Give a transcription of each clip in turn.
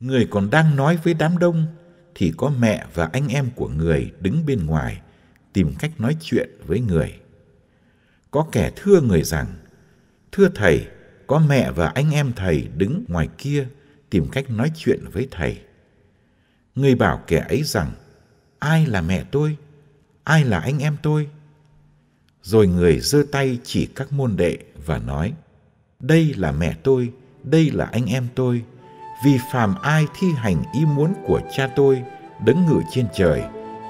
người còn đang nói với đám đông thì có mẹ và anh em của người đứng bên ngoài tìm cách nói chuyện với người có kẻ thưa người rằng thưa thầy có mẹ và anh em thầy đứng ngoài kia tìm cách nói chuyện với thầy người bảo kẻ ấy rằng ai là mẹ tôi ai là anh em tôi rồi người giơ tay chỉ các môn đệ và nói đây là mẹ tôi đây là anh em tôi vì phàm ai thi hành ý muốn của cha tôi đấng ngự trên trời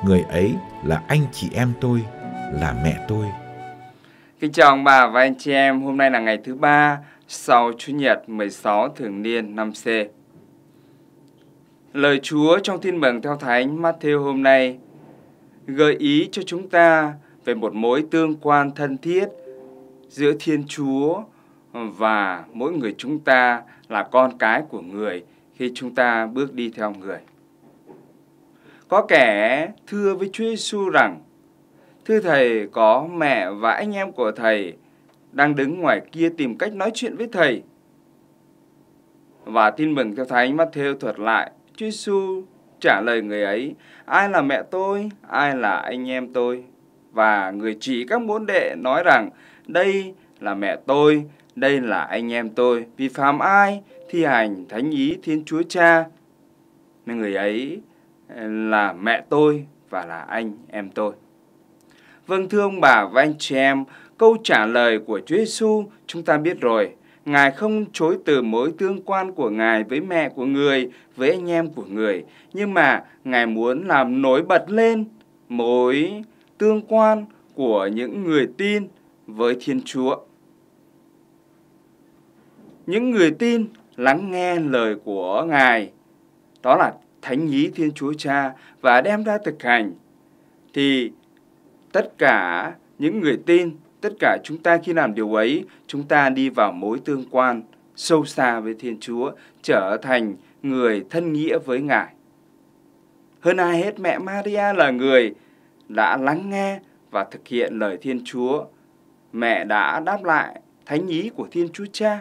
người ấy là anh chị em tôi là mẹ tôi kính chào ông bà và anh chị em hôm nay là ngày thứ ba sau chủ nhật 16 thường niên năm C lời Chúa trong Tin mừng theo Thánh Matthew hôm nay gợi ý cho chúng ta về một mối tương quan thân thiết giữa Thiên Chúa và mỗi người chúng ta là con cái của người khi chúng ta bước đi theo người. Có kẻ thưa với Chúa Giêsu rằng: "Thưa thầy, có mẹ và anh em của thầy đang đứng ngoài kia tìm cách nói chuyện với thầy." Và tin mừng theo Thánh Matthew thuật lại, Chúa Giêsu trả lời người ấy: "Ai là mẹ tôi, ai là anh em tôi?" Và người chỉ các môn đệ nói rằng: "Đây là mẹ tôi, đây là anh em tôi, vì phàm ai thi hành thánh ý Thiên Chúa Cha. Mấy người ấy ờ, là mẹ tôi và là anh em tôi. Vâng thưa ông bà và anh chị em, câu trả lời của Chúa Giêsu chúng ta biết rồi. Ngài không chối từ mối tương quan của Ngài với mẹ của người, với anh em của người, nhưng mà Ngài muốn làm nổi bật lên mối tương quan của những người tin với Thiên Chúa những người tin lắng nghe lời của Ngài, đó là thánh nhí Thiên Chúa Cha và đem ra thực hành, thì tất cả những người tin, tất cả chúng ta khi làm điều ấy, chúng ta đi vào mối tương quan sâu xa với Thiên Chúa, trở thành người thân nghĩa với Ngài. Hơn ai hết mẹ Maria là người đã lắng nghe và thực hiện lời Thiên Chúa. Mẹ đã đáp lại thánh ý của Thiên Chúa Cha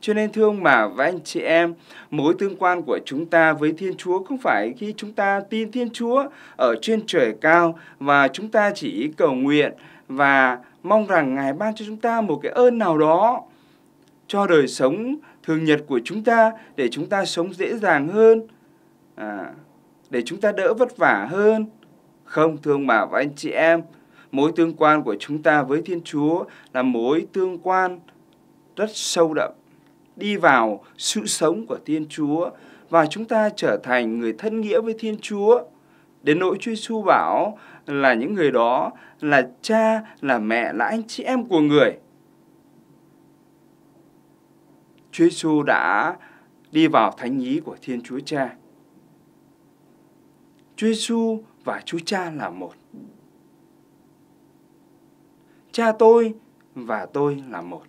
cho nên thưa ông bà và anh chị em, mối tương quan của chúng ta với Thiên Chúa không phải khi chúng ta tin Thiên Chúa ở trên trời cao và chúng ta chỉ cầu nguyện và mong rằng Ngài ban cho chúng ta một cái ơn nào đó cho đời sống thường nhật của chúng ta để chúng ta sống dễ dàng hơn, à, để chúng ta đỡ vất vả hơn. Không, thưa ông bà và anh chị em, mối tương quan của chúng ta với Thiên Chúa là mối tương quan rất sâu đậm đi vào sự sống của Thiên Chúa và chúng ta trở thành người thân nghĩa với Thiên Chúa. Đến nỗi Chúa Giêsu bảo là những người đó là cha, là mẹ, là anh chị em của người. Chúa Giêsu đã đi vào thánh ý của Thiên Chúa Cha. Chúa Giêsu và Chúa Cha là một. Cha tôi và tôi là một.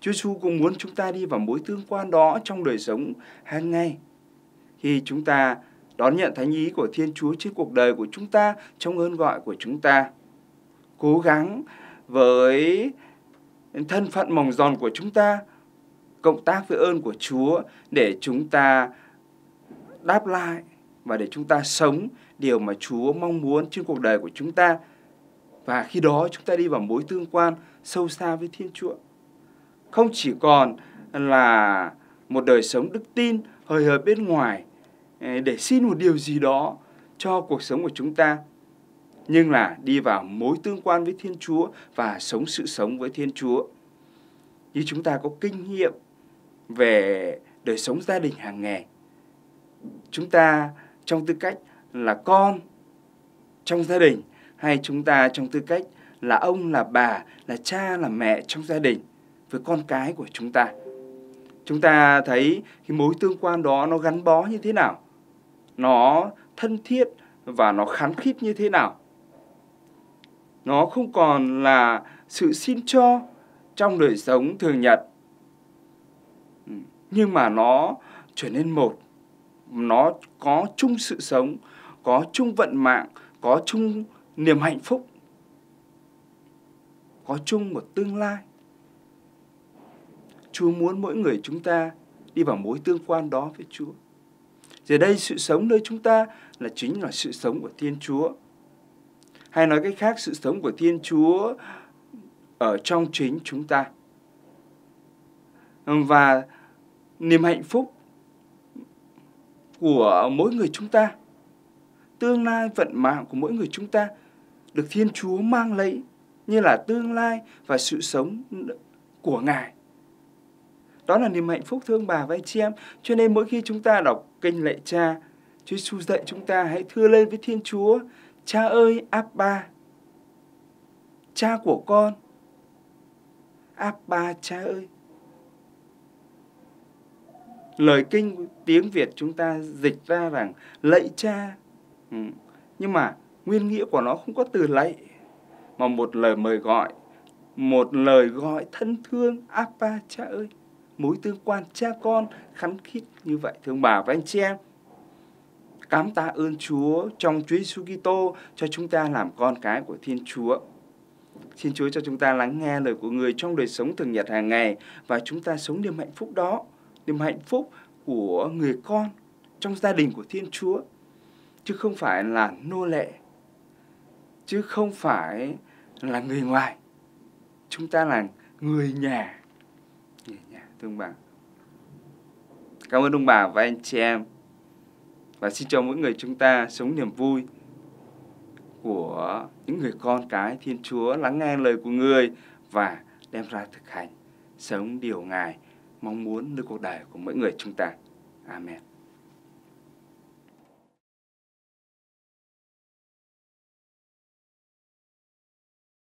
Chúa Giêsu cũng muốn chúng ta đi vào mối tương quan đó trong đời sống hàng ngày. Khi chúng ta đón nhận thánh ý của Thiên Chúa trên cuộc đời của chúng ta, trong ơn gọi của chúng ta, cố gắng với thân phận mỏng giòn của chúng ta, cộng tác với ơn của Chúa để chúng ta đáp lại và để chúng ta sống điều mà Chúa mong muốn trên cuộc đời của chúng ta. Và khi đó chúng ta đi vào mối tương quan sâu xa với Thiên Chúa không chỉ còn là một đời sống đức tin hời hợt bên ngoài ờ, để xin một điều gì đó cho cuộc sống của chúng ta nhưng là đi vào mối tương quan với Thiên Chúa và sống sự sống với Thiên Chúa. Như chúng ta có kinh nghiệm về đời sống gia đình hàng ngày. Chúng ta trong tư cách là con trong gia đình hay chúng ta trong tư cách là ông là bà, là cha là mẹ trong gia đình với con cái của chúng ta. Chúng ta thấy cái mối tương quan đó nó gắn bó như thế nào? Nó thân thiết và nó kháng khít như thế nào? Nó không còn là sự xin cho trong đời sống thường nhật. Ừ, nhưng mà nó trở nên một. Nó có chung sự sống, có chung vận mạng, có chung niềm hạnh phúc, có chung một tương lai. Chúa muốn mỗi người chúng ta đi vào mối tương quan đó với Chúa. Giờ đây sự sống nơi chúng ta là chính là sự sống của Thiên Chúa. Hay nói cách khác, sự sống của Thiên Chúa ở trong chính chúng ta. Và niềm hạnh phúc của mỗi người chúng ta, tương lai vận mạng của mỗi người chúng ta được Thiên Chúa mang lấy như là tương lai và sự sống của Ngài đó là niềm hạnh phúc thương bà và anh chị em. Cho nên mỗi khi chúng ta đọc kinh lạy cha, Chúa Giêsu dạy chúng ta hãy thưa lên với Thiên Chúa, Cha ơi, Abba, cha của con, Abba cha ơi. Lời kinh tiếng Việt chúng ta dịch ra rằng lạy cha. Ừ. Nhưng mà nguyên nghĩa của nó không có từ lạy mà một lời mời gọi, một lời gọi thân thương Abba cha ơi mối tương quan cha con khắn khít như vậy thưa ông bà và anh chị em cảm tạ ơn Chúa trong Chúa Giêsu Kitô cho chúng ta làm con cái của Thiên Chúa. Xin Chúa cho chúng ta lắng nghe lời của người trong đời sống thường nhật hàng ngày và chúng ta sống niềm hạnh phúc đó, niềm hạnh phúc của người con trong gia đình của Thiên Chúa chứ không phải là nô lệ chứ không phải là người ngoài. Chúng ta là người nhà thưa ông bà cảm ơn ông bà và anh chị em và xin cho mỗi người chúng ta sống niềm vui của những người con cái Thiên Chúa lắng nghe lời của người và đem ra thực hành sống điều Ngài mong muốn nơi cuộc đời của mỗi người chúng ta. Amen.